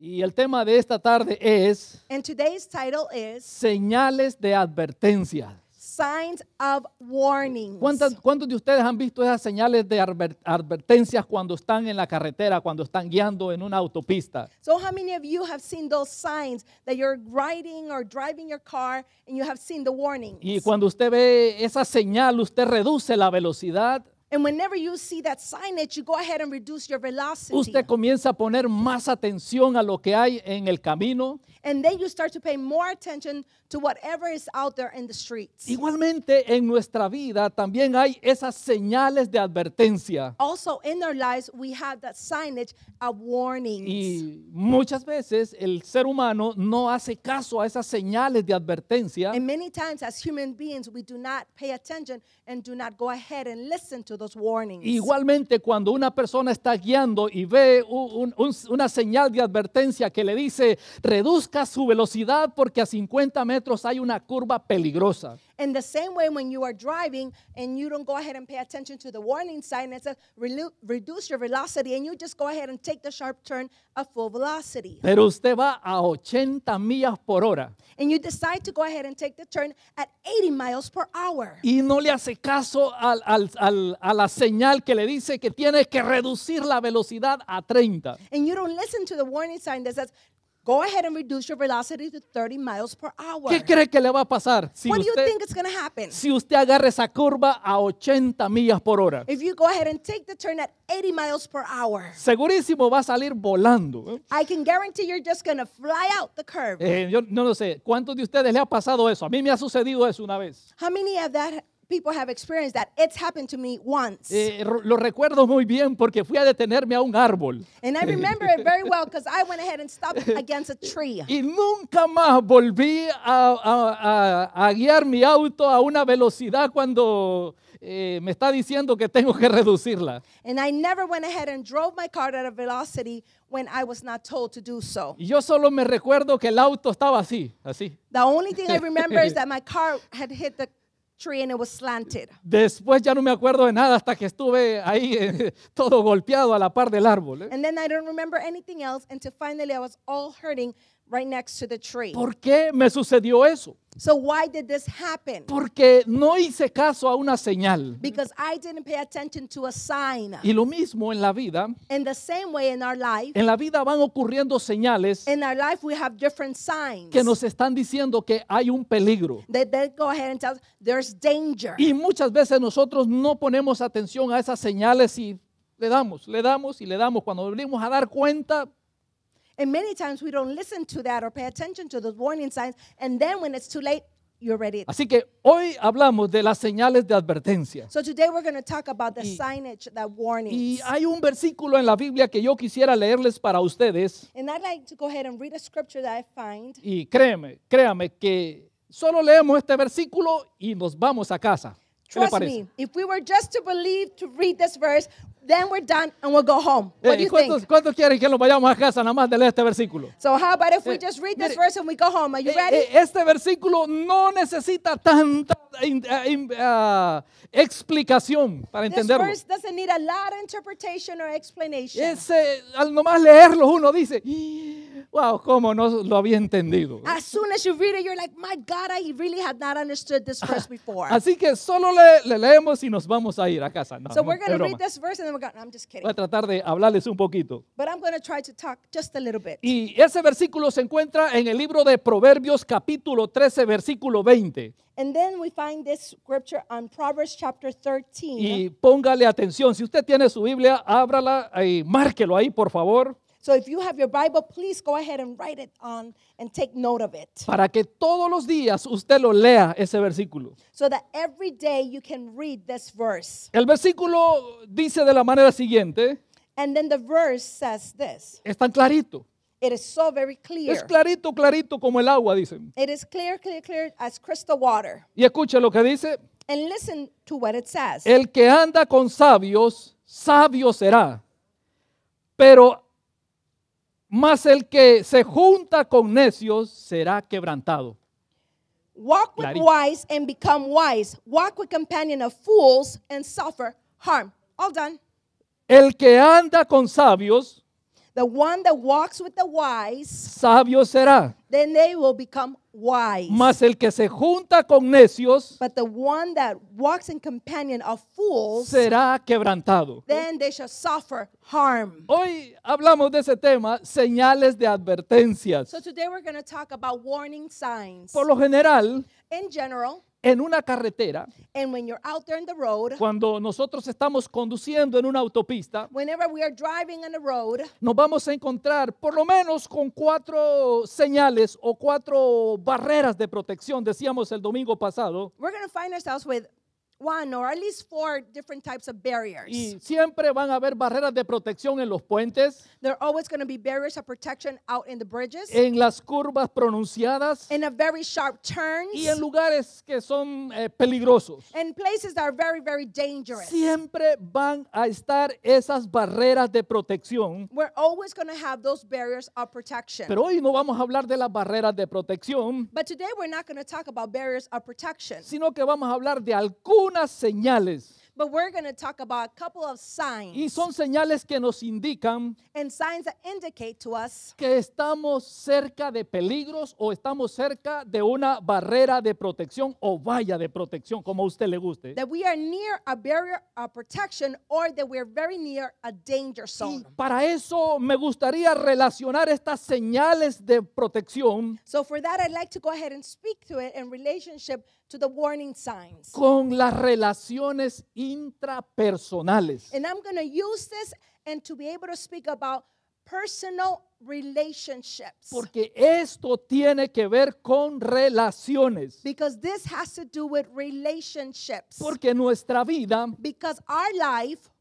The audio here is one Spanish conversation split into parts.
Y el tema de esta tarde es Señales de advertencia. Signs of warnings. ¿Cuántos de ustedes han visto esas señales de advertencia advertencias cuando están en la carretera, cuando están guiando en una autopista? Y cuando usted ve esa señal, usted reduce la velocidad And whenever you see that signage, you go ahead and reduce your velocity. Usted comienza a poner más atención a lo que hay en el camino and then you start to pay more attention to whatever is out there in the streets. Igualmente en nuestra vida también hay esas señales de advertencia. Also in our lives we have that signage of warnings. Y muchas veces el ser humano no hace caso a esas señales de advertencia. And many times as human beings we do not pay attention and do not go ahead and listen to those warnings. Igualmente cuando una persona está guiando y ve un, una señal de advertencia que le dice reduce reduzca su velocidad porque a 50 metros hay una curva peligrosa. In the same way when you are driving and you don't go ahead and pay attention to the warning sign that says reduce your velocity and you just go ahead and take the sharp turn at full velocity. Pero usted va a 80 millas por hora. And you decide to go ahead and take the turn at 80 miles per hour. Y no le hace caso al, al, al, a la señal que le dice que tiene que reducir la velocidad a 30. And you don't listen to the warning sign that says Go ahead and reduce your velocity to 30 miles per hour. ¿Qué cree que le va a pasar si What do you think is going to happen? si usted agarra esa curva a 80 millas por hora? If you go ahead and take the turn at 80 miles per hour. Segurísimo va a salir volando. ¿eh? I can guarantee you're just going to fly out the curve. Eh, yo no lo sé. ¿Cuántos de ustedes le ha pasado eso? A mí me ha sucedido eso una vez. How many of that people have experienced that. It's happened to me once. Eh, lo recuerdo muy bien porque fui a detenerme a un árbol. And I remember it very well because I went ahead and stopped against a tree. Y nunca más volví a, a, a, a guiar mi auto a una velocidad cuando eh, me está diciendo que tengo que reducirla. And I never went ahead and drove my car at a velocity when I was not told to do so. Y yo solo me recuerdo que el auto estaba así, así. The only thing I remember is that my car had hit the tree and it was slanted. Después ya no me acuerdo de nada hasta que estuve ahí eh, todo golpeado a la par del árbol. Eh. And then I don't remember anything else until finally I was all hurting ¿Por qué me sucedió eso? So why did this happen? Porque no hice caso a una señal. Y lo mismo en la vida. En la vida van ocurriendo señales. have Que nos están diciendo que hay un peligro. Y muchas veces nosotros no ponemos atención a esas señales y le damos, le damos y le damos. Cuando volvimos a dar cuenta, And many times we don't listen to that or pay attention to those warning signs. And then when it's too late, you're ready. Así que hoy hablamos de las señales de advertencia. So today we're going to talk about the y, signage that warnings. Y hay un versículo en la Biblia que yo quisiera leerles para ustedes. And I'd like to go ahead and read a scripture that I find. Y créeme, créame que solo leemos este versículo y nos vamos a casa. Trust me, if we were just to believe to read this verse, then we're done and we'll go home. What you ¿cuántos, think? ¿Cuántos quieren que nos vayamos a casa nada más de leer este versículo? So how about if we eh, just read this verse and we go home? Are you eh, ready? Eh, este versículo no necesita tanta ah, explicación para entenderlo. This verse doesn't need a lot of interpretation or explanation. al nomás leerlo uno dice, wow, cómo no lo había entendido. As soon as you read it, you're like, my God, I really had not understood this verse before. Así que solo le, leemos y nos vamos a ir a casa. No, so no, we're going to read this verse and then Voy a tratar de hablarles un poquito. Y ese versículo se encuentra en el libro de Proverbios capítulo 13 versículo 20. Y póngale atención, si usted tiene su Biblia, ábrala y márquelo ahí, por favor. So if you have your Bible, please go ahead and write it on and take note of it. Para que todos los días usted lo lea ese versículo. So that every day you can read this verse. El versículo dice de la manera siguiente. And then the verse says this. Es tan clarito. It is so very clear. Es clarito, clarito como el agua, dicen. It is clear, clear, clear as crystal water. Y escucha lo que dice. And listen to what it says. El que anda con sabios, sabio será. Pero mas el que se junta con necios será quebrantado. Walk with wise and become wise. Walk with companion of fools and suffer harm. All done. El que anda con sabios The one that walks with the wise, sabio será. Then they will become wise. Mas el que se junta con necios, but the one that walks in companion of fools, será quebrantado. Then they shall suffer harm. Hoy hablamos de ese tema, señales de advertencias. So today we're going to talk about warning signs. Por lo general, in general, en una carretera, cuando nosotros estamos conduciendo en una autopista, nos vamos a encontrar por lo menos con cuatro señales o cuatro barreras de protección, decíamos el domingo pasado one or at least four different types of barriers. Y siempre van a haber barreras de protección en los puentes. There are always going to be barriers of protection out in the bridges. En las curvas pronunciadas. In a very sharp turns. Y en lugares que son eh, peligrosos. In places that are very very dangerous. Siempre van a estar esas barreras de protección. We're always going to have those barriers of protection. Pero hoy no vamos a hablar de las barreras de protección. But today we're not going to talk about barriers of protection. Sino que vamos a hablar de algunas algunas señales. But we're going to talk about a couple of signs. Y son señales que nos indican and signs that indicate to us que estamos cerca de peligros o estamos cerca de una barrera de protección o valla de protección, como a usted le guste. That we are near a barrier of protection or that are very near a danger zone. Y para eso me gustaría relacionar estas señales de protección. So for that I'd like to go ahead and speak to it in relationship to the warning signs. con las relaciones intrapersonales. And I'm going to use this and to be able to speak about personal relationships. Porque esto tiene que ver con relaciones. Because this has to do with relationships. Porque nuestra vida Because our life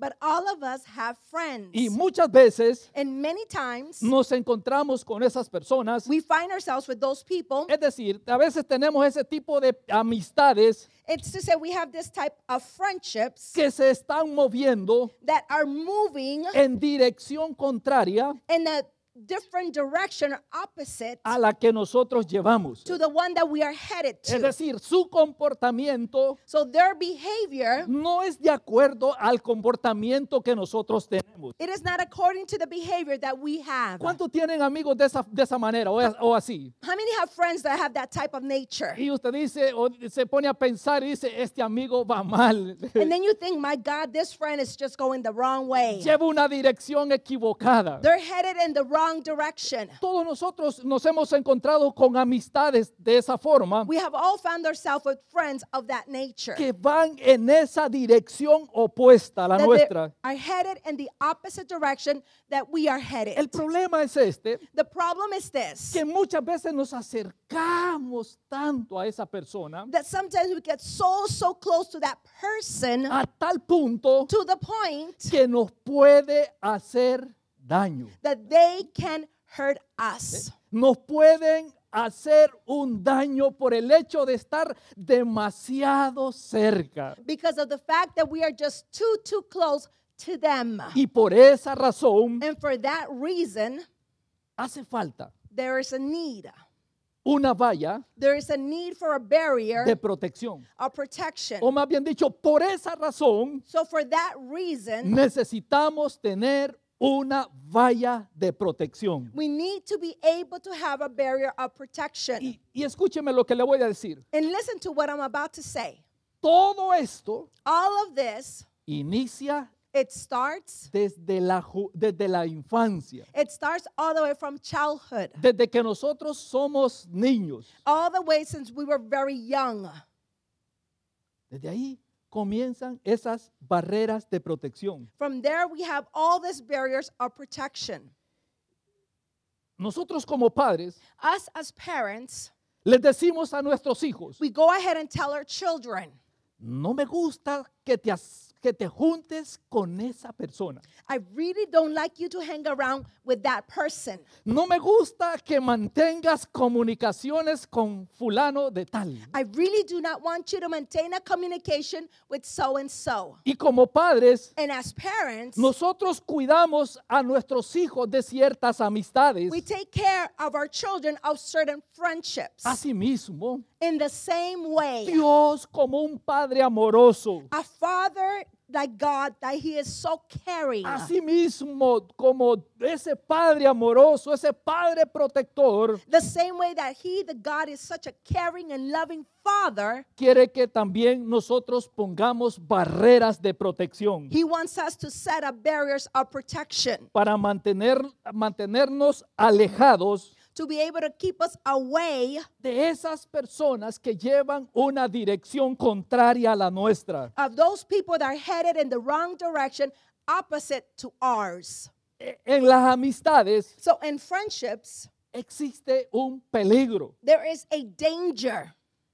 But all of us have friends. Y muchas veces And many times, nos encontramos con esas personas. we find ourselves with those people. Es decir, a veces tenemos ese tipo de amistades It's to say we have this type of friendships que se están moviendo that are moving en dirección contraria in different direction opposite a la que nosotros llevamos. To the one that we are headed to. Es decir, su comportamiento so their behavior no es de acuerdo al comportamiento que nosotros tenemos. It is not according to the behavior that we have. ¿Cuántos tienen amigos de esa, de esa manera o, o así? How many have friends that have that type of nature? Y usted dice o se pone a pensar y dice este amigo va mal. And then you think, my God, this friend is just going the wrong way. Lleva una dirección equivocada. They're headed in the wrong wrong direction. Todos nosotros nos hemos encontrado con amistades de esa forma. We have all found ourselves with friends of that nature. Que van en esa dirección opuesta a la that nuestra. Are headed in the opposite direction that we are headed. El problema es este. The problem is this. Que muchas veces nos acercamos tanto a esa persona. That sometimes we get so so close to that person. A tal punto. To the point. Que nos puede hacer daño. That they can hurt us. Nos pueden hacer un daño por el hecho de estar demasiado cerca. Because of the fact that we are just too too close to them. Y por esa razón And for that reason hace falta there is a need. Una valla there is a need for a barrier de protección. A protection. O más bien dicho, por esa razón so for that reason, necesitamos tener una valla de protección. We need to be able to have a barrier of protection. Y, y escúcheme lo que le voy a decir. And listen to what I'm about to say. Todo esto All of this inicia It starts desde la, desde la infancia. It starts all the way from childhood. Desde que nosotros somos niños. All the way since we were very young. Desde ahí comienzan esas barreras de protección. Nosotros como padres les decimos a nuestros hijos, no me gusta que te que te juntes con esa persona. I really don't like you to hang around with that person. No me gusta que mantengas comunicaciones con fulano de tal. I really do not want you to maintain a communication with so and so. Y como padres, and as parents, nosotros cuidamos a nuestros hijos de ciertas amistades. We take care of our children of certain friendships. Asimismo, in the same way. Dios como un padre amoroso. A father like God that he is so caring. así mismo como ese padre amoroso, ese padre protector. The same way that he, the God, is such a caring and loving father. Quiere que también nosotros pongamos barreras de protección. He wants us to set up barriers of protection. Para mantener, mantenernos alejados to be able to keep us away de esas personas que llevan una dirección contraria a la nuestra. of those people that are headed in the wrong direction, opposite to ours. E, en las amistades So in friendships, existe un peligro. there is a danger.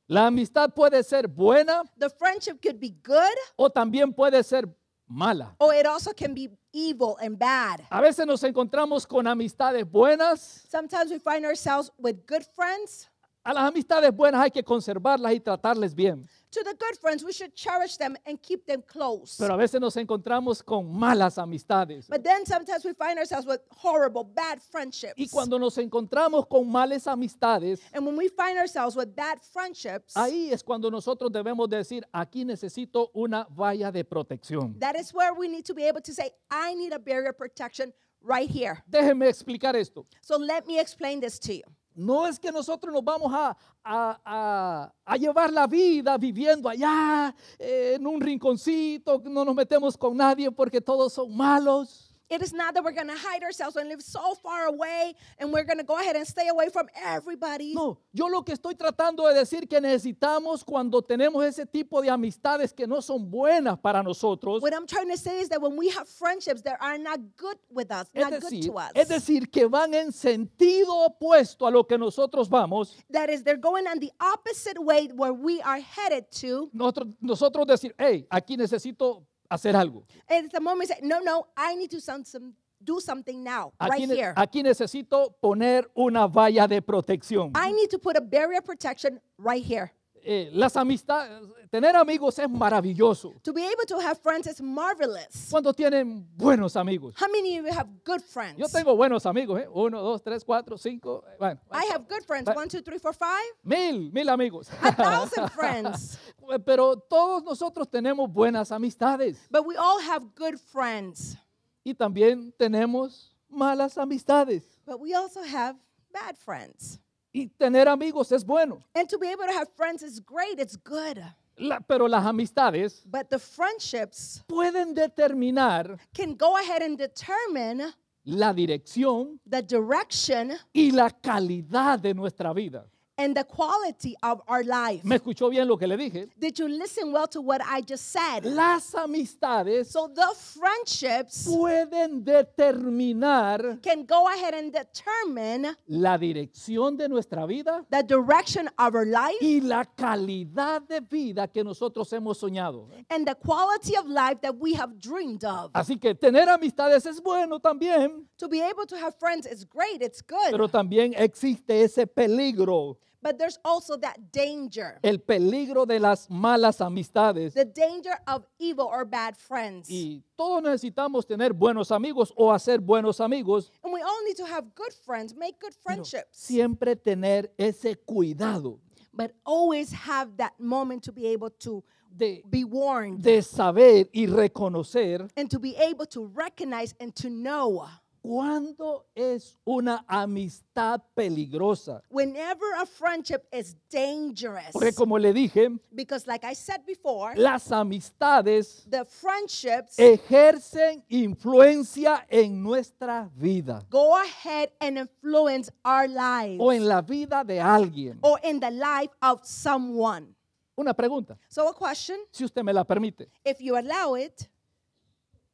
La amistad puede ser buena The friendship could be good o también puede ser mala. Oh, it also can be evil and bad. A veces nos encontramos con amistades buenas. Sometimes we find ourselves with good friends. A las amistades buenas hay que conservarlas y tratarles bien. To the good friends, we should cherish them and keep them close. Pero a veces nos encontramos con malas amistades. But then sometimes we find ourselves with horrible, bad friendships. Y cuando nos encontramos con malas amistades, and when we find ourselves with bad friendships, ahí es cuando nosotros debemos decir, aquí necesito una valla de protección. That is where we need to be able to say, I need a barrier protection right here. Déjenme explicar esto. So let me explain this to you no es que nosotros nos vamos a, llevar la vida viviendo allá eh, en un rinconcito, no nos metemos con nadie porque todos son malos. It is not that we're going to hide ourselves and live so far away and we're going to go ahead and stay away from everybody. No, yo lo que estoy tratando de decir que necesitamos cuando tenemos ese tipo de amistades que no son buenas para nosotros. What I'm trying to say is that when we have friendships that are not good with us, not decir, good to us. Es decir, que van en sentido opuesto a lo que nosotros vamos. That is they're going on the opposite way where we are headed to. Nosotros, nosotros decir, hey, aquí necesito hacer algo. And the este moment said, no, no, I need to some, some, do something now, aquí, right here. Aquí necesito poner una valla de protección. I need to put a barrier protection right here eh, las amistades, tener amigos es maravilloso. To be able to have friends is marvelous. Cuando tienen buenos amigos. How many of you have good friends? Yo tengo buenos amigos, ¿eh? Uno, dos, tres, cuatro, cinco. Eh, bueno. I have good friends. One, two, three, four, five. Mil, mil amigos. A thousand friends. Eh, pero todos nosotros tenemos buenas amistades. But we all have good friends. Y también tenemos malas amistades. But we also have bad friends. Y tener amigos es bueno. And to be able to have friends is great, it's good. La, pero las amistades But the friendships pueden determinar can go ahead and determine la dirección the direction y la calidad de nuestra vida and the quality of our life. ¿Me escuchó bien lo que le dije? Did you listen well to what I just said? Las amistades so the friendships pueden determinar can go ahead and determine la dirección de nuestra vida the direction of our life y la calidad de vida que nosotros hemos soñado. And the quality of life that we have dreamed of. Así que tener amistades es bueno también. To be able to have friends is great, it's good. Pero también existe ese peligro But there's also that danger. El peligro de las malas amistades. The danger of evil or bad friends. Y todos necesitamos tener buenos amigos o hacer buenos amigos. And we all need to have good friends, make good friendships. siempre tener ese cuidado. But always have that moment to be able to de, be warned. De saber y reconocer. And to be able to recognize and to know ¿Cuándo es una amistad peligrosa? Whenever a friendship is dangerous. Porque como le dije, because like I said before, las amistades the friendships ejercen influencia en nuestra vida. Go ahead and influence our lives. O en la vida de alguien. Or in the life of someone. Una pregunta. So a question. Si usted me la permite. If you allow it.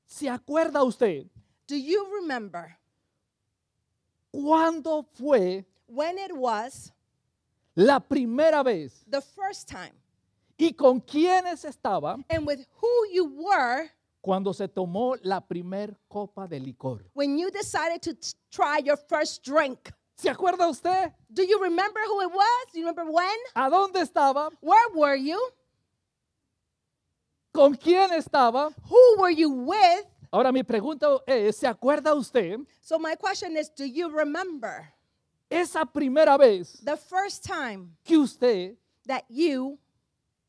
¿Se acuerda usted? Do you remember cuándo fue when it was la primera vez the first time y con quiénes estaba and with who you were cuando se tomó la primer copa de licor? when you decided to try your first drink? ¿Se acuerda usted? Do you remember who it was? Do you remember when? ¿A dónde estaba? Where were you? ¿Con quién estaba? Who were you with? Ahora mi pregunta es, ¿se acuerda usted? So my question is, do you remember? Esa primera vez the first time que usted that you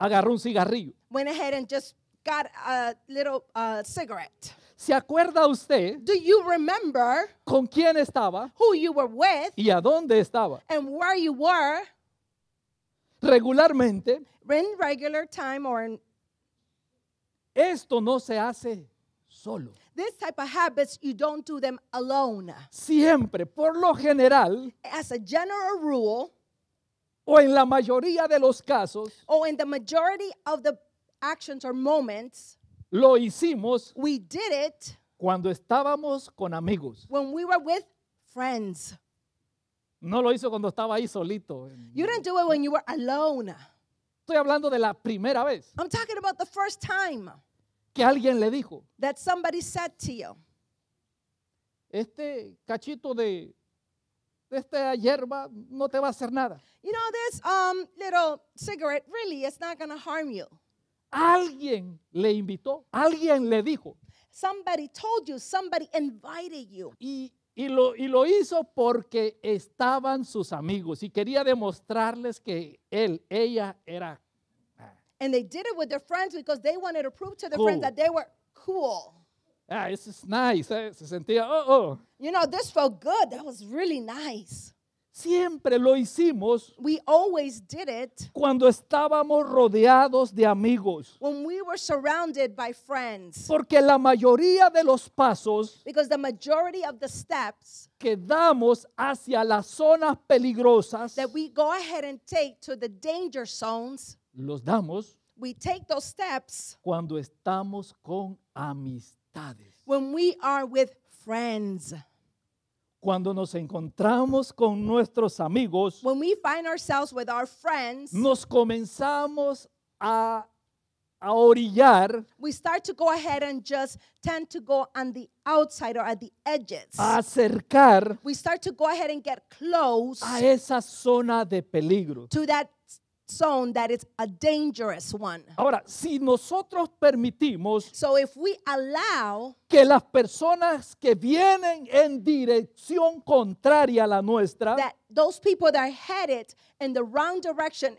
agarró un cigarrillo. Went ahead and just got a little uh, cigarette. ¿Se acuerda usted? Do you remember con quién estaba? Who you were with? ¿Y a dónde estaba? And where you were? Regularmente. In regular time or in... Esto no se hace. solo. This type of habits you don't do them alone. Siempre, por lo general, as a general rule, o en la mayoría de los casos, or in the majority of the actions or moments, lo hicimos we did it cuando estábamos con amigos. When we were with friends. No lo hizo cuando estaba ahí solito. You didn't do it when you were alone. Estoy hablando de la primera vez. I'm talking about the first time. que alguien le dijo. Este cachito de, esta hierba no te va a hacer nada. Um, alguien le invitó, alguien le dijo. Somebody told you, somebody invited you. Y, lo, y lo hizo porque estaban sus amigos y quería demostrarles que él, ella era And they did it with their friends because they wanted to prove to their cool. friends that they were cool. Ah, this is nice. Eh? Se sentía, oh, oh. You know, this felt good. That was really nice. Siempre lo hicimos. We always did it. Cuando estábamos rodeados de amigos. When we were surrounded by friends. Porque la mayoría de los pasos. Because the majority of the steps. Que damos hacia las zonas peligrosas. That we go ahead and take to the danger zones los damos cuando estamos con amistades. When we are with friends. Cuando nos encontramos con nuestros amigos, When we find ourselves with our friends, nos comenzamos a, a orillar, we start to go ahead and just tend to go on the outside or at the edges. acercar we start to go ahead and get close a esa zona de peligro. to that zone that is a dangerous one. Ahora, si nosotros permitimos So if we allow que las personas que vienen en dirección contraria a la nuestra that direction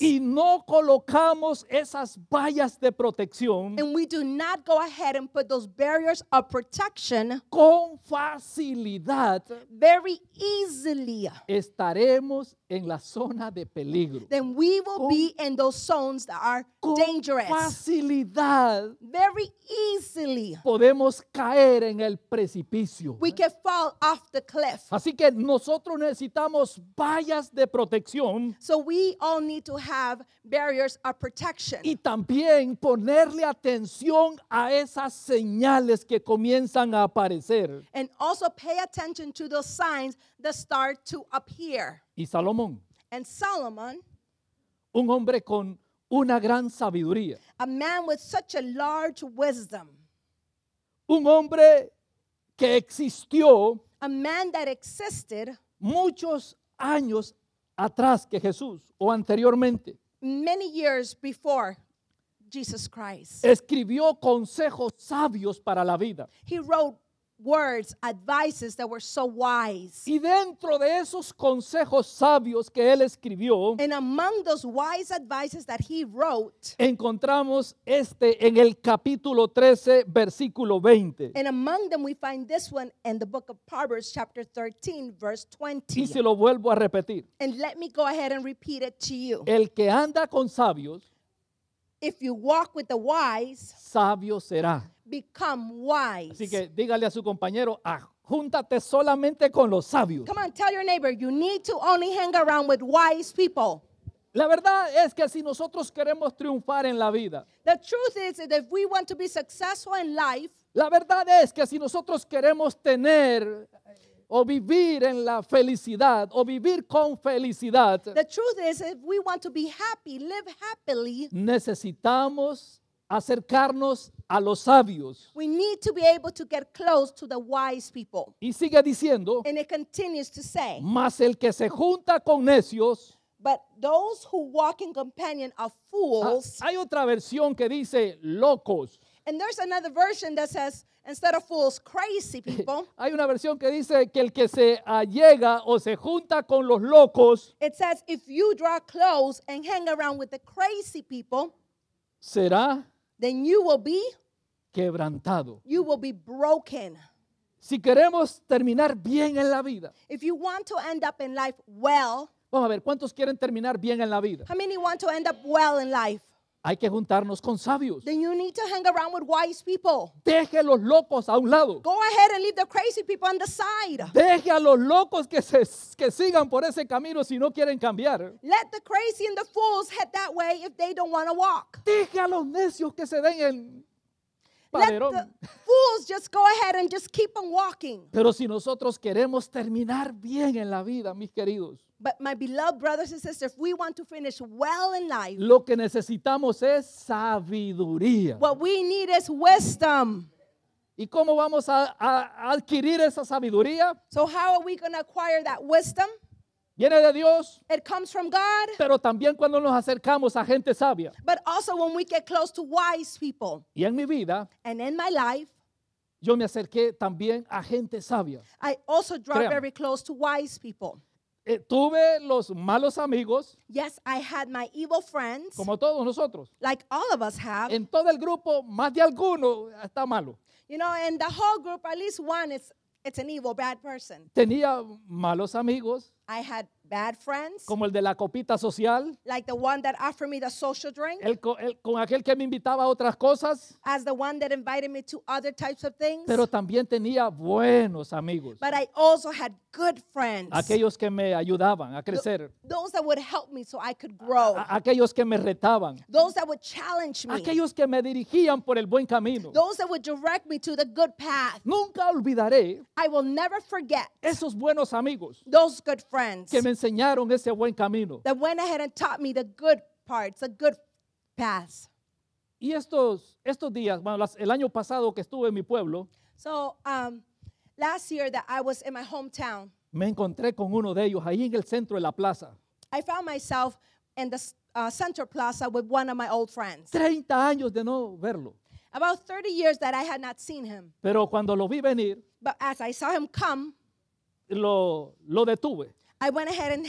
y no colocamos esas vallas de protección protection con facilidad very estaremos en la zona de peligro we con, facilidad very Podemos caer en el precipicio. Así que nosotros necesitamos vallas de protección. Y también ponerle atención a esas señales que comienzan a aparecer. Y Salomón. un hombre con una gran sabiduría un hombre que existió a man that muchos años atrás que Jesús o anteriormente. Many years before Jesus Christ. Escribió consejos sabios para la vida. wrote words, advices that were so wise. Y dentro de esos consejos sabios que él escribió, And among those wise advices that he wrote, encontramos este en el capítulo 13, versículo 20. and among them we find this one in the book of Proverbs, chapter 13, verse Y se lo vuelvo a repetir. And let me go ahead and repeat it to you. El que anda con sabios, If you walk with the wise, sabio será become wise. Así que dígale a su compañero, ajúntate solamente con los sabios. Come on, tell your neighbor, you need to only hang around with wise people. La verdad es que si nosotros queremos triunfar en la vida, the truth is that if we want to be successful in life, la verdad es que si nosotros queremos tener o vivir en la felicidad o vivir con felicidad, the truth is if we want to be happy, live happily, necesitamos acercarnos a los sabios. We need to be able to get close to the wise people. Y sigue diciendo, And it continues to say, mas el que se junta con necios. But those who walk in companion are fools. Ah, hay otra versión que dice locos. And there's another version that says instead of fools, crazy people. Hay una versión que dice que el que se allega o se junta con los locos. It says if you draw close and hang around with the crazy people, será then you will be quebrantado. You will be broken. Si queremos terminar bien en la vida. If you want to end up in life well, Vamos a ver, ¿cuántos quieren terminar bien en la vida? How many want to end up well in life? Hay que juntarnos con sabios. Then you need to hang around with wise people. Deje los locos a un lado. Go ahead and leave the crazy people on the side. Deje a los locos que, se, que sigan por ese camino si no quieren cambiar. Let the crazy and the fools head that way if they don't want to walk. Deje a los necios que se den el paderón. Let the fools just go ahead and just keep on walking. Pero si nosotros queremos terminar bien en la vida, mis queridos. But my beloved brothers and sisters, if we want to finish well in life, lo que necesitamos es sabiduría. What we need is wisdom. ¿Y cómo vamos a, a adquirir esa sabiduría? So how are we going to acquire that wisdom? Viene de Dios. It comes from God. Pero también cuando nos acercamos a gente sabia. But also when we get close to wise people. Y en mi vida. And in my life. Yo me acerqué también a gente sabia. I also draw Créame. very close to wise people. Eh, tuve los malos amigos. Yes, I had my evil friends. Como todos nosotros. Like all of us have. En todo el grupo, más de alguno está malo. You know, in the whole group, at least one is it's an evil, bad person. Tenía malos amigos. I had Bad friends, como el de la copita social, like the one that offered me the social drink, el, el, con aquel que me invitaba a otras cosas, as the one that invited me to other types of things. Pero también tenía buenos amigos. But I also had good friends. Aquellos que me ayudaban a crecer. those that would help me so I could grow. A, aquellos que me retaban. Those that would challenge me. Aquellos que me dirigían por el buen camino. Those that would direct me to the good path. Nunca olvidaré. I will never forget. Esos buenos amigos. Those good friends. Que me enseñaron ese buen camino. That went ahead and taught me the good parts, the good paths. Y estos, estos días, bueno, las, el año pasado que estuve en mi pueblo, so, um, last year that I was in my hometown, me encontré con uno de ellos ahí en el centro de la plaza. I found myself in the uh, center plaza with one of my old friends. 30 años de no verlo. About 30 years that I had not seen him. Pero cuando lo vi venir, but as I saw him come, lo, lo detuve. I went ahead and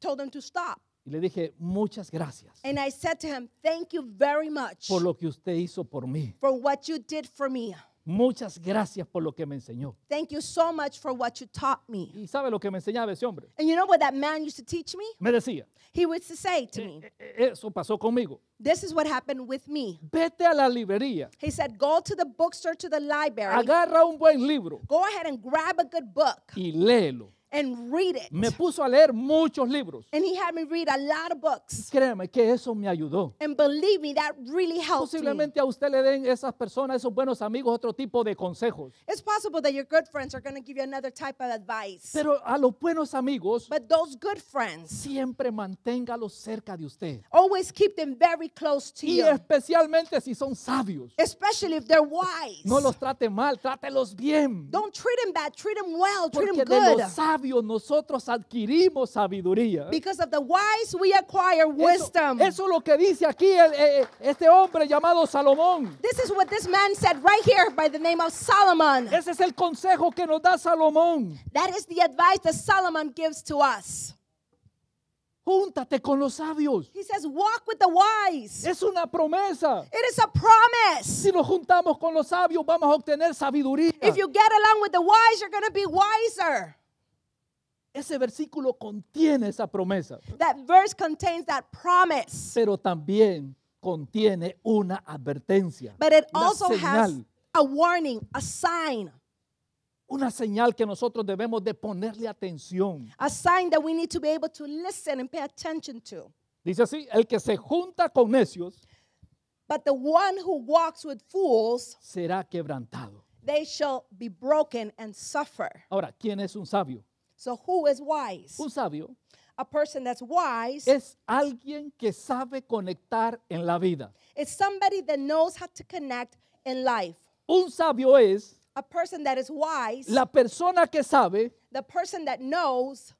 told him to stop. Y le dije, muchas gracias. And I said to him, thank you very much Por lo que usted hizo por mí. for what you did for me. Muchas gracias por lo que me enseñó. Thank you so much for what you taught me. ¿Y sabe lo que me enseñaba ese hombre? And you know what that man used to teach me? Me decía, He to say to me, e-, e-, eso pasó conmigo. This is what happened with me. Vete a la librería, He said, Go to the bookstore, to the library, agarra un buen libro go ahead and grab a good book y léelo and read it. Me puso a leer muchos libros. And he had me read a lot of books. Créeme que eso me ayudó. And believe me, that really helped Posiblemente me. a usted le den esas personas, esos buenos amigos, otro tipo de consejos. It's possible that your good friends are going to give you another type of advice. Pero a los buenos amigos, But those good friends, siempre manténgalos cerca de usted. Always keep them very close to y you. Y especialmente si son sabios. Especially if they're wise. No los trate mal, trátelos bien. Don't treat them bad, treat them well, em Porque treat them good. De los sabios sabios nosotros adquirimos sabiduría. Because of the wise we acquire wisdom. Eso, es lo que dice aquí el, eh, eh, este hombre llamado Salomón. This is what this man said right here by the name of Solomon. Ese es el consejo que nos da Salomón. That is the advice that Solomon gives to us. Júntate con los sabios. He says, walk with the wise. Es una promesa. It is a promise. Si nos juntamos con los sabios, vamos a obtener sabiduría. If you get along with the wise, you're going to be wiser. Ese versículo contiene esa promesa. Pero también contiene una advertencia. una señal. Una señal que nosotros debemos de ponerle atención. A sign Dice así, el que se junta con necios who walks fools será quebrantado. broken Ahora, ¿quién es un sabio? So who is wise? Un sabio a person that's wise es alguien que sabe conectar en la vida. It's somebody that knows how to connect in life. Un sabio es a person that is wise. La persona que sabe the person that knows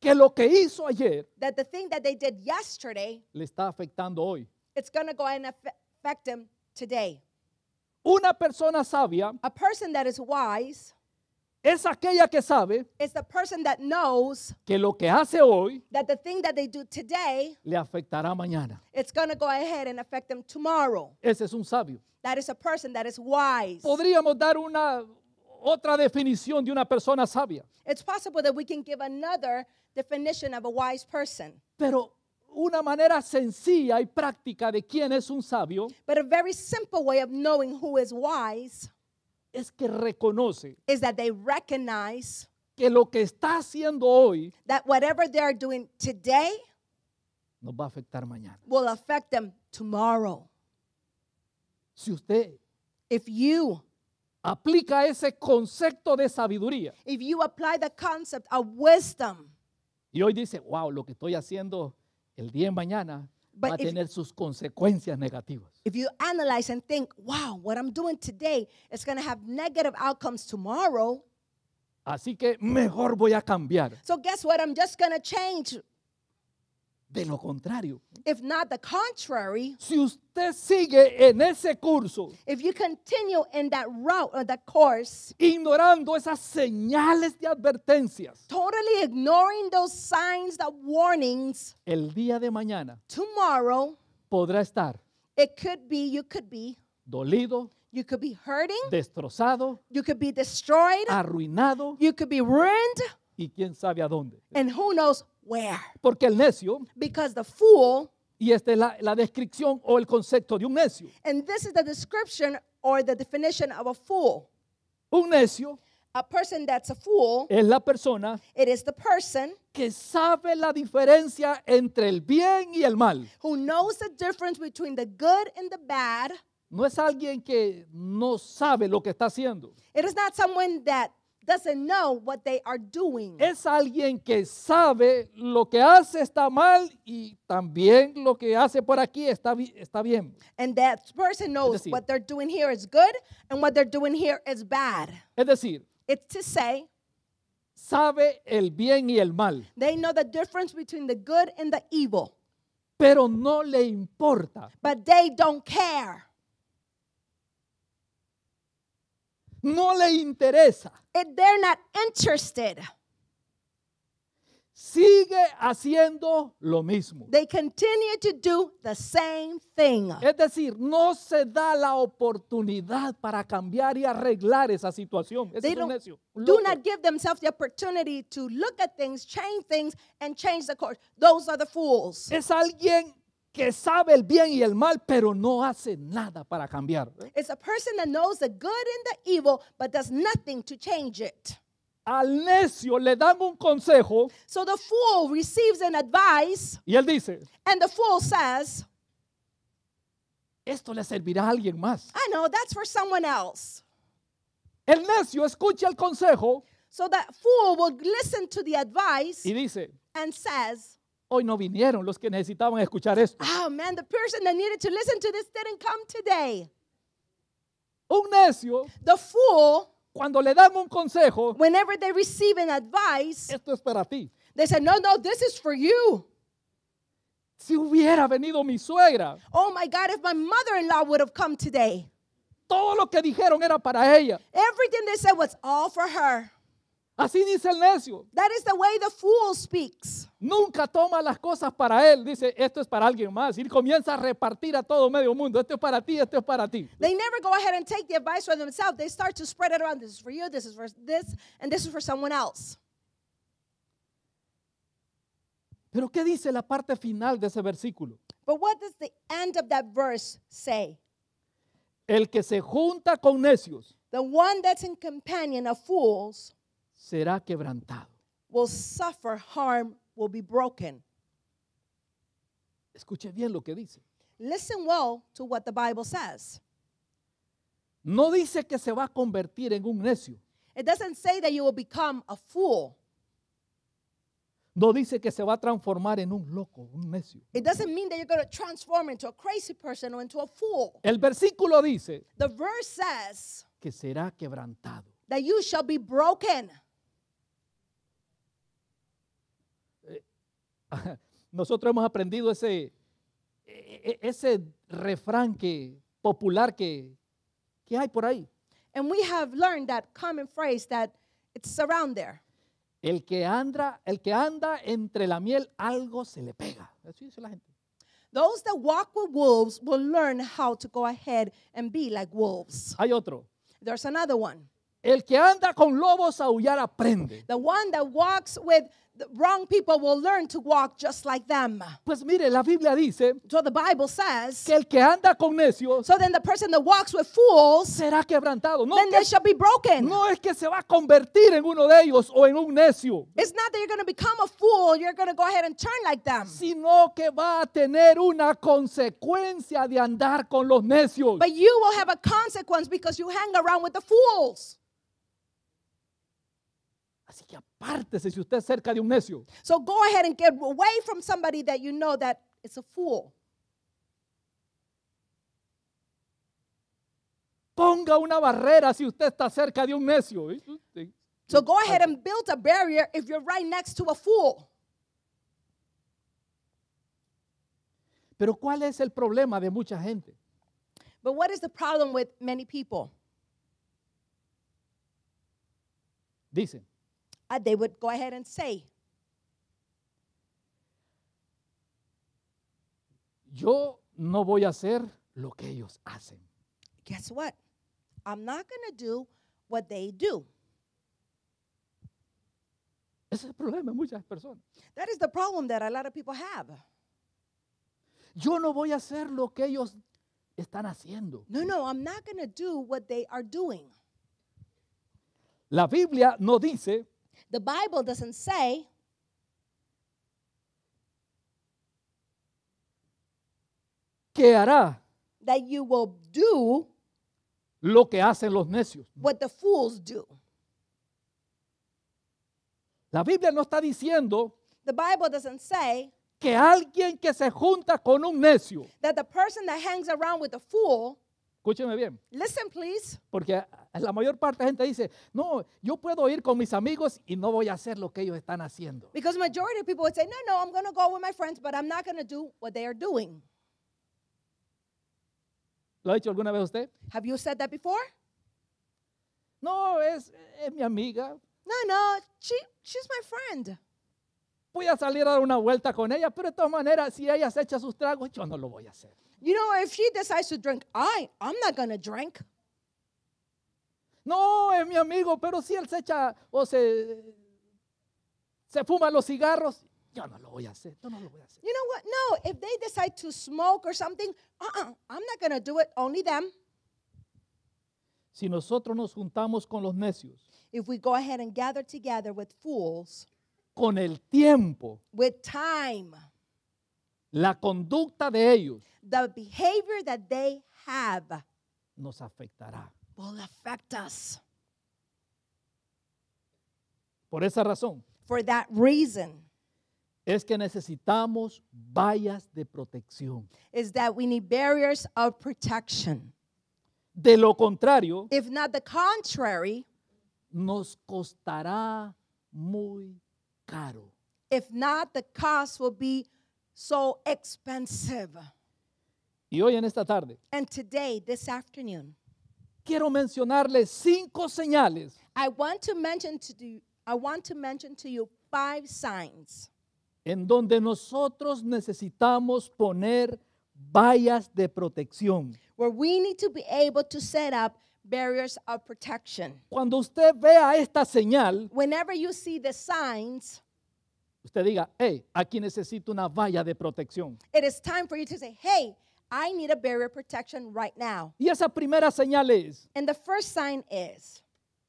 que lo que hizo ayer that the thing that they did yesterday le está afectando hoy. It's going to go and affect them today. Una persona sabia a person that is wise es aquella que sabe It's the person that knows que lo que hace hoy that the thing that they do today le afectará mañana. It's going go ahead and affect them tomorrow. Ese es un sabio. That is a person that is wise. Podríamos dar una otra definición de una persona sabia. It's possible that we can give another definition of a wise person. Pero una manera sencilla y práctica de quién es un sabio. But a very simple way of knowing who is wise es que reconoce is that they recognize que lo que está haciendo hoy that nos va a afectar mañana. tomorrow. Si usted you aplica ese concepto de sabiduría. Y hoy dice, wow, lo que estoy haciendo el día de mañana But va a tener if, sus consecuencias negativas. If you analyze and think, wow, what I'm doing today is going to have negative outcomes tomorrow. Así que mejor voy a cambiar. So guess what? I'm just going to change De lo contrario, if not the contrary, si usted sigue en ese curso, if you continue in that route or that course, ignorando esas señales de advertencias, totally ignoring those signs, that warnings, el día de mañana, tomorrow, podrá estar, it could be, you could be, dolido, You could be hurting, destrozado, you could be destroyed, arruinado, you could be ruined, y quién sabe a dónde. And who knows where. Porque el necio. Because the fool. Y esta es la, la descripción o el concepto de un necio. And this is the description or the definition of a fool. Un necio. A person that's a fool. Es la persona. It is the person que sabe la diferencia entre el bien y el mal. Who knows the difference between the good and the bad. No es alguien que no sabe lo que está haciendo. It is not someone that doesn't know what they are doing. Es alguien que sabe lo que hace está mal y también lo que hace por aquí está, está bien. And that person knows decir, what they're doing here is good and what they're doing here is bad. Es decir, it's to say sabe el bien y el mal. They know the difference between the good and the evil. Pero no le importa. But they don't care. No le interesa. If they're not interested. Sigue haciendo lo mismo. They continue to do the same thing. Es decir, no se da la oportunidad para cambiar y arreglar esa situación. They es un necio, do not give themselves the opportunity to look at things, change things, and change the course. Those are the fools. Es alguien que sabe el bien y el mal, pero no hace nada para cambiar. It's a person that knows the good and the evil, but does nothing to change it. Al necio le dan un consejo. So the fool receives an advice. Y él dice. And the fool says. Esto le servirá a alguien más. I know that's for someone else. El necio escucha el consejo. So that fool will listen to the advice. Y dice. And says. Hoy no vinieron los que necesitaban escuchar esto. Oh man, the person that needed to listen to this didn't come today. Un necio. The fool. Cuando le dan un consejo. Whenever they receive an advice. Esto es para ti. They said, no, no, this is for you. Si hubiera venido mi suegra. Oh my God, if my mother-in-law would have come today. Todo lo que dijeron era para ella. Everything they said was all for her. Así dice el necio. That is the way the fool speaks. Nunca toma las cosas para él. Dice, esto es para alguien más. Y comienza a repartir a todo medio mundo. Esto es para ti, esto es para ti. They never go ahead and take the advice for themselves. They start to spread it around. This is for you, this is for this, and this is for someone else. Pero ¿qué dice la parte final de ese versículo? But what does the end of that verse say? El que se junta con necios. The one that's in companion of fools será quebrantado. Will suffer harm will be broken. Escuche bien lo que dice. Listen well to what the Bible says. No dice que se va a convertir en un necio. It doesn't say that you will become a fool. No dice que se va a transformar en un loco, un necio. It doesn't mean that you're going to transform into a crazy person or into a fool. El versículo dice the verse says, que será quebrantado. That you shall be broken. Nosotros hemos aprendido ese, e, e, ese refrán que, popular que, que hay por ahí. And we have learned that common phrase that it's around there. El que anda, el que anda entre la miel algo se le pega. Así dice la gente. Those that walk with wolves will learn how to go ahead and be like wolves. Hay otro. There's another one. El que anda con lobos aullar aprende. The one that walks with the wrong people will learn to walk just like them. Pues mire, la Biblia dice so the Bible says, que el que anda con necios so then the person that walks with fools, será quebrantado. No, then que, they shall be broken. no es que se va a convertir en uno de ellos o en un necio, It's not that you're going to become a fool, you're going to go ahead and turn like them. sino que va a tener una consecuencia de andar con los necios. But you will have a consequence because you hang around with the fools. Así que aparte si usted está cerca de un necio. So go ahead and get away from somebody that you know that is a fool. Ponga una barrera si usted está cerca de un necio. So go ahead and build a barrier if you're right next to a fool. Pero ¿cuál es el problema de mucha gente? But what is the problem with many people? Dicen, Uh, they would go ahead and say, Yo no voy a hacer lo que ellos hacen. Guess what? I'm not going to do what they do. Ese es el problema de muchas personas. That is the problem that a lot of people have. Yo no voy a hacer lo que ellos están haciendo. No, no, I'm not going to do what they are doing. La Biblia no dice The Bible doesn't say que hará that you will do lo que hacen los necios. What the fools do. La Biblia no está diciendo the Bible doesn't say que alguien que se junta con un necio that the person that hangs around with a fool Escúcheme bien. Listen, please. Porque la mayor parte de la gente dice, no, yo puedo ir con mis amigos y no voy a hacer lo que ellos están haciendo. Because majority of people would say, no, no, I'm going go with my friends, but I'm not going do what they are doing. ¿Lo ha dicho alguna vez usted? Have you said that before? No, es, es mi amiga. No, no, she, she's my friend. Voy a salir a dar una vuelta con ella, pero de todas maneras, si ella se echa sus tragos, yo no lo voy a hacer you know, if she decides to drink, I, I'm not going to drink. No, es mi amigo, pero si él se echa o se, se fuma los cigarros, yo no lo voy a hacer, yo no lo voy a hacer. You know what? No, if they decide to smoke or something, uh-uh, I'm not going to do it, only them. Si nosotros nos juntamos con los necios, if we go ahead and gather together with fools, con el tiempo, with time, la conducta de ellos the behavior that they have nos afectará. Will affect us. Por esa razón. For that reason. Es que necesitamos vallas de protección. Is that we need barriers of protection. De lo contrario, if not the contrary, nos costará muy caro. If not, the cost will be so expensive. Y hoy en esta tarde And today, this afternoon, quiero mencionarles cinco señales I want to mention to you, I want to mention to you five signs en donde nosotros necesitamos poner vallas de protección. where we need to be able to set up barriers of protection. Cuando usted vea esta señal, Whenever you see the signs, usted diga, hey, aquí necesito una valla de protección. It is time for you to say, hey, I need a barrier protection right now. Y esa primera señal es And the first sign is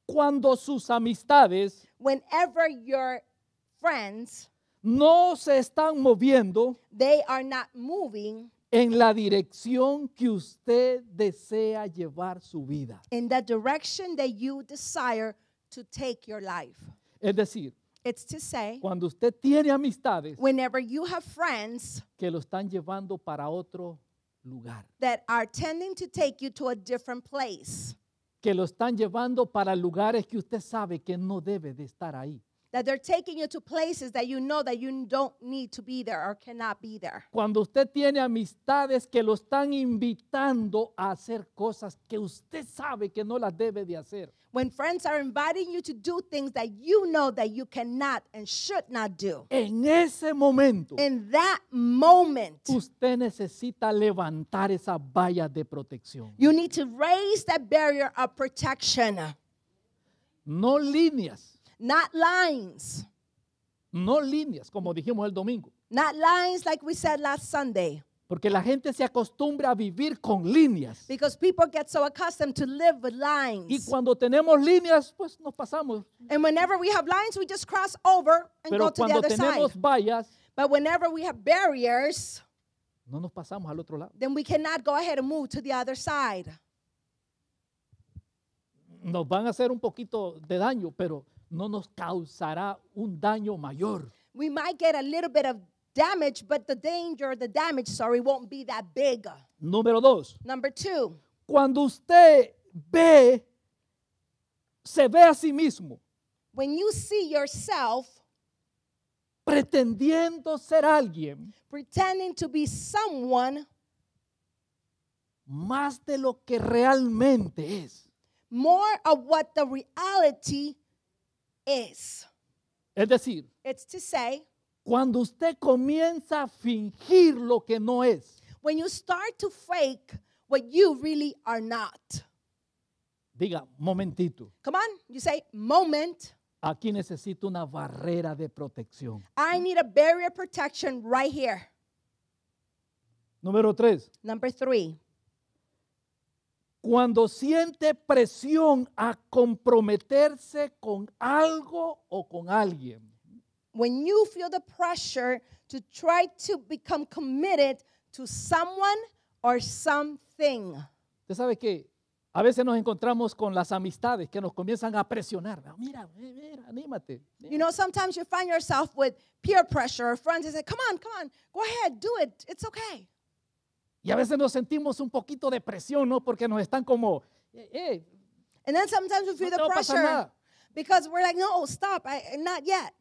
cuando sus amistades whenever your friends no se están moviendo they are not moving en la dirección que usted desea llevar su vida. In the direction that you desire to take your life. Es decir, cuando usted tiene amistades whenever you have friends que lo están llevando para otro lugar, que lo están llevando para lugares que usted sabe que no debe de estar ahí. that they're taking you to places that you know that you don't need to be there or cannot be there. Cuando usted tiene amistades que lo están invitando a hacer cosas que usted sabe que no las debe de hacer. When friends are inviting you to do things that you know that you cannot and should not do. En ese momento. In that moment. Usted necesita levantar esa valla de protección. You need to raise that barrier of protection. No líneas. Not lines. No líneas, como dijimos el domingo. Not lines like we said last Sunday. Porque la gente se acostumbra a vivir con líneas. Because people get so accustomed to live with lines. Y cuando tenemos líneas, pues nos pasamos. And whenever we have lines, we just cross over and Pero go to the other tenemos side. Vallas, But whenever we have barriers, no nos pasamos al otro lado. Then we cannot go ahead and move to the other side. Nos van a hacer un poquito de daño, pero no nos causará un daño mayor. We might get a little bit of damage, but the danger, the damage, sorry, won't be that big. Número dos. Number two. Cuando usted ve, se ve a sí mismo. When you see yourself. Pretendiendo ser alguien. Pretending to be someone. Más de lo que realmente es. More of what the reality is. Es decir, it's to say, cuando usted comienza a fingir lo que no es, when you start to fake what you really are not. Diga, momentito. Come on, you say moment. Aquí necesito una barrera de protección. I need a barrier protection right here. Número tres. Number three. cuando siente presión a comprometerse con algo o con alguien. When you feel the pressure to try to become committed to someone or something. Usted sabe que a veces nos encontramos con las amistades que nos comienzan a presionar. mira, mira, anímate. Mira. You know, sometimes you find yourself with peer pressure or friends that say, "Come on, come on, go ahead, do it. It's okay." Y a veces nos sentimos un poquito de presión, ¿no? Porque nos están como, eh, And then sometimes we feel no the pressure because we're like, no, stop, I, not yet.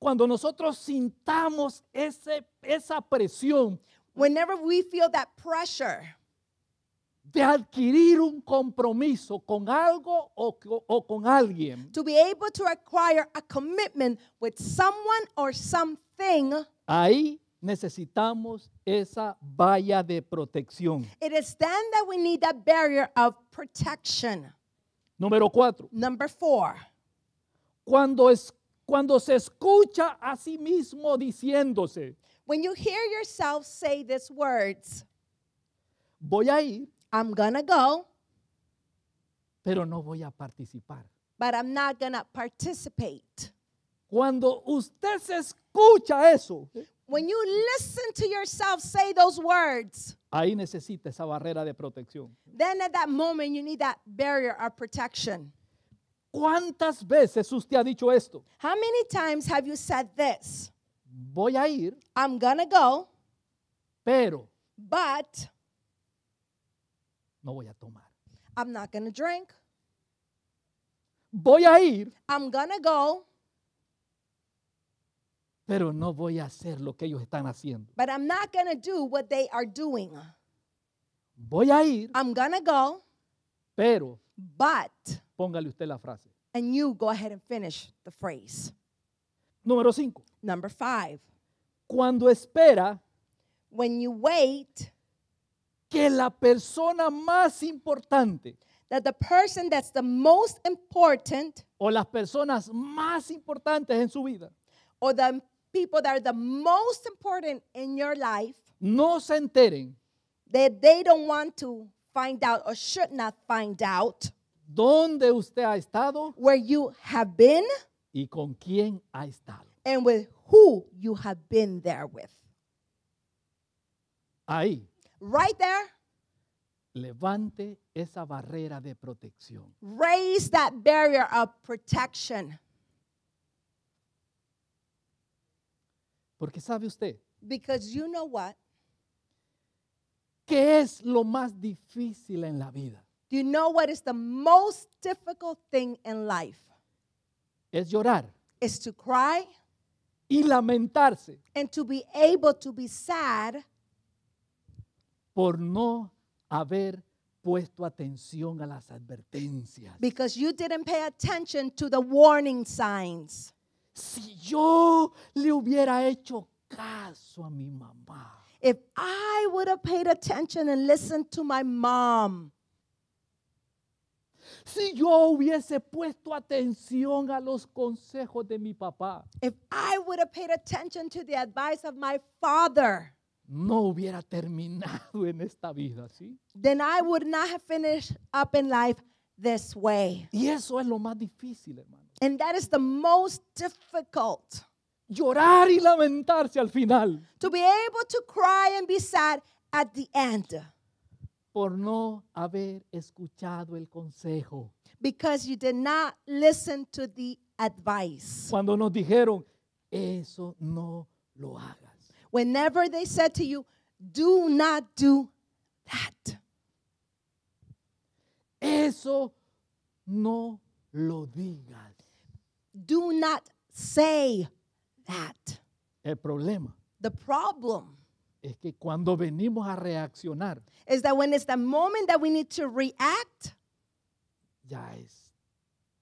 Cuando nosotros sintamos ese, esa presión Whenever we feel that pressure de adquirir un compromiso con algo o, o con alguien, to be able to acquire a commitment with someone or something, ahí necesitamos esa valla de protección. It is then that we need that barrier of protection. Número cuatro. Number four. Cuando, es, cuando se escucha a sí mismo diciéndose. When you hear yourself say these words. Voy a ir. I'm gonna go. Pero no voy a participar. But I'm not gonna participate. Cuando usted se escucha eso. When you listen to yourself say those words. Ahí necesita esa barrera de protección. Then at that moment you need that barrier of protection. ¿Cuántas veces usted ha dicho esto? How many times have you said this? Voy a ir. I'm gonna go. Pero. But. No voy a tomar. I'm not gonna drink. Voy a ir. I'm gonna go. Pero no voy a hacer lo que ellos están haciendo. But I'm not going to do what they are doing. Voy a ir, I'm going to go, pero but póngale usted la frase. And you go ahead and finish the phrase. Número 5. Number 5. Cuando espera, when you wait, que la persona más importante that the person that's the most important o las personas más importantes en su vida or the people that are the most important in your life no se enteren that they don't want to find out or should not find out dónde usted ha estado where you have been y con quién ha estado and with who you have been there with ahí right there levante esa barrera de protección raise that barrier of protection Porque sabe usted. Because you know what? ¿Qué es lo más difícil en la vida? Do you know what is the most difficult thing in life? Es llorar. es to cry. Y lamentarse. And to be able to be sad. Por no haber puesto atención a las advertencias. Because you didn't pay attention to the warning signs si yo le hubiera hecho caso a mi mamá. If I would have paid attention and listened to my mom. Si yo hubiese puesto atención a los consejos de mi papá. If I would have paid attention to the advice of my father. No hubiera terminado en esta vida, ¿sí? Then I would not have finished up in life this way. Y eso es lo más difícil, hermano. And that is the most difficult. Llorar y lamentarse al final. To be able to cry and be sad at the end. Por no haber escuchado el consejo. Because you did not listen to the advice. Cuando nos dijeron, eso no lo hagas. Whenever they said to you, do not do that. Eso no lo digas. Do not say that. El problema. The problem. Es que cuando venimos a reaccionar. Is that when it's the moment that we need to react. Ya es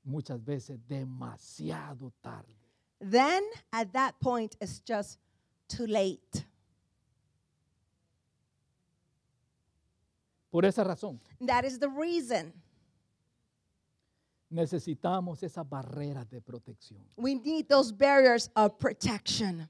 muchas veces demasiado tarde. Then at that point it's just too late. Por esa razón. That is the reason. Necesitamos esas barreras de protección. We need those barriers of protection.